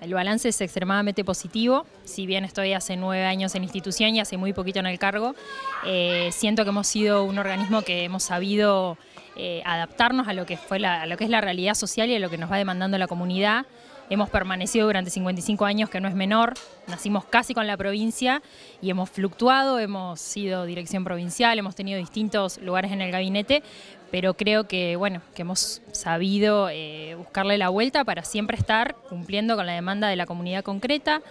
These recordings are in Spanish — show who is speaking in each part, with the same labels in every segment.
Speaker 1: El balance es extremadamente positivo, si bien estoy hace nueve años en institución y hace muy poquito en el cargo, eh, siento que hemos sido un organismo que hemos sabido eh, adaptarnos a lo, que fue a lo que es la realidad social y a lo que nos va demandando la comunidad hemos permanecido durante 55 años, que no es menor, nacimos casi con la provincia y hemos fluctuado, hemos sido dirección provincial, hemos tenido distintos lugares en el gabinete, pero creo que, bueno, que hemos sabido eh, buscarle la vuelta para siempre estar cumpliendo con la demanda de la comunidad concreta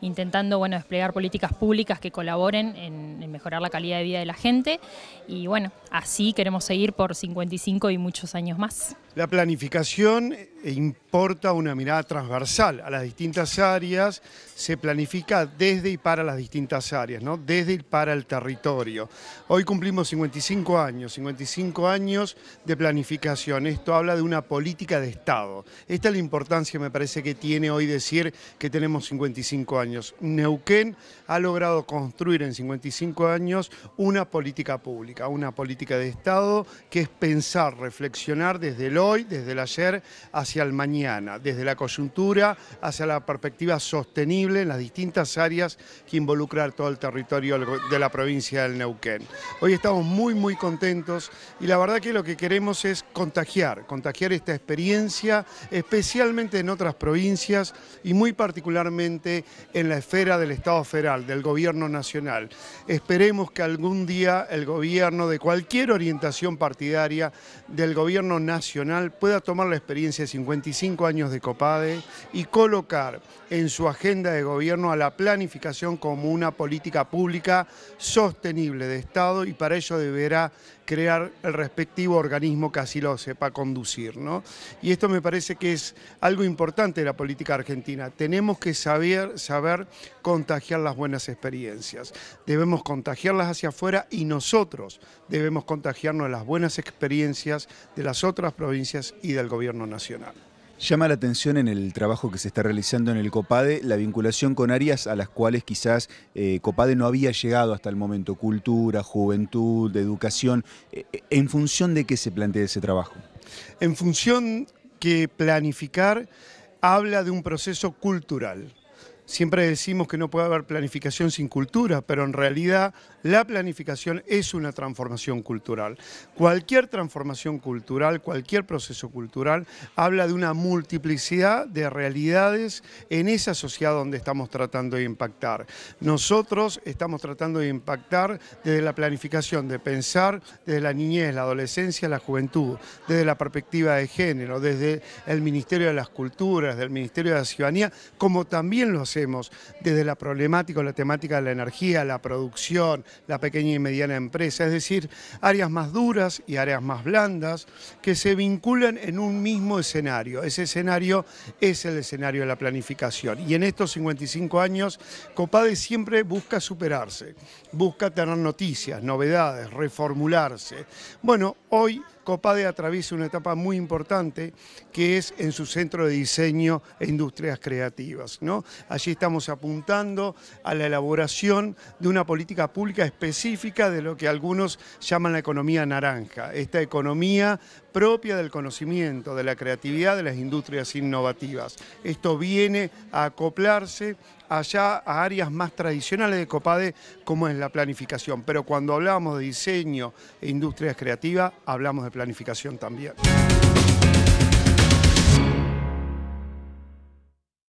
Speaker 1: intentando bueno, desplegar políticas públicas que colaboren en, en, mejorar la calidad de vida de la gente. Y bueno, así queremos seguir por 55 y muchos años más.
Speaker 2: La planificación eh, importa una mirada transversal a las distintas áreas, se planifica desde y para las distintas áreas, ¿no? desde y para el territorio. Hoy cumplimos 55 años, 55 años de planificación. Esto habla de una política de Estado. Esta es la importancia, me parece, que tiene hoy decir que tenemos 55 años. Neuquén ha logrado construir en 55 años una política pública, una política de Estado que es pensar, reflexionar desde el hoy, desde el ayer hacia el mañana, desde la coyuntura hacia la perspectiva sostenible en las distintas áreas que involucrar todo el territorio de la provincia del Neuquén. Hoy estamos muy, muy contentos y la verdad que lo que queremos es contagiar, contagiar esta experiencia, especialmente en otras provincias y muy particularmente en la esfera del Estado federal, del gobierno nacional. Esperemos que algún día el gobierno de cualquier orientación partidaria del gobierno nacional pueda tomar la experiencia de 55 años de COPADE y colocar en su agenda de gobierno a la planificación como una política pública sostenible de Estado y para ello deberá crear el respectivo organismo que así lo sepa conducir. ¿no? Y esto me parece que es algo importante de la política argentina. Tenemos que saber, saber contagiar las buenas experiencias. Debemos contagiarlas hacia afuera y nosotros debemos contagiarnos las buenas experiencias de las otras provincias y del gobierno nacional. Llama la atención en el trabajo que se está realizando en el COPADE la vinculación con áreas a las cuales quizás eh, COPADE no había llegado hasta el momento, cultura, juventud, educación. Eh, eh, ¿En función de qué se plantea ese trabajo? En función que planificar habla de un proceso cultural. Siempre decimos que no puede haber planificación sin cultura, pero en realidad la planificación es una transformación cultural. Cualquier transformación cultural, cualquier proceso cultural, habla de una multiplicidad de realidades en esa sociedad donde estamos tratando de impactar. Nosotros estamos tratando de impactar desde la planificación, de pensar desde la niñez, la adolescencia, la juventud, desde la perspectiva de género, desde el Ministerio de las Culturas, del Ministerio de la Ciudadanía, como también lo hacemos desde la problemática o la temática de la energía, la producción, la pequeña y mediana empresa, es decir, áreas más duras y áreas más blandas que se vinculan en un mismo escenario. Ese escenario es el escenario de la planificación y en estos 55 años COPADE siempre busca superarse, busca tener noticias, novedades, reformularse. Bueno, hoy Copade atraviesa una etapa muy importante que es en su centro de diseño e industrias creativas. ¿no? Allí estamos apuntando a la elaboración de una política pública específica de lo que algunos llaman la economía naranja, esta economía propia del conocimiento, de la creatividad, de las industrias innovativas. Esto viene a acoplarse allá a áreas más tradicionales de COPADE, como es la planificación. Pero cuando hablamos de diseño e industrias creativas, hablamos de planificación también.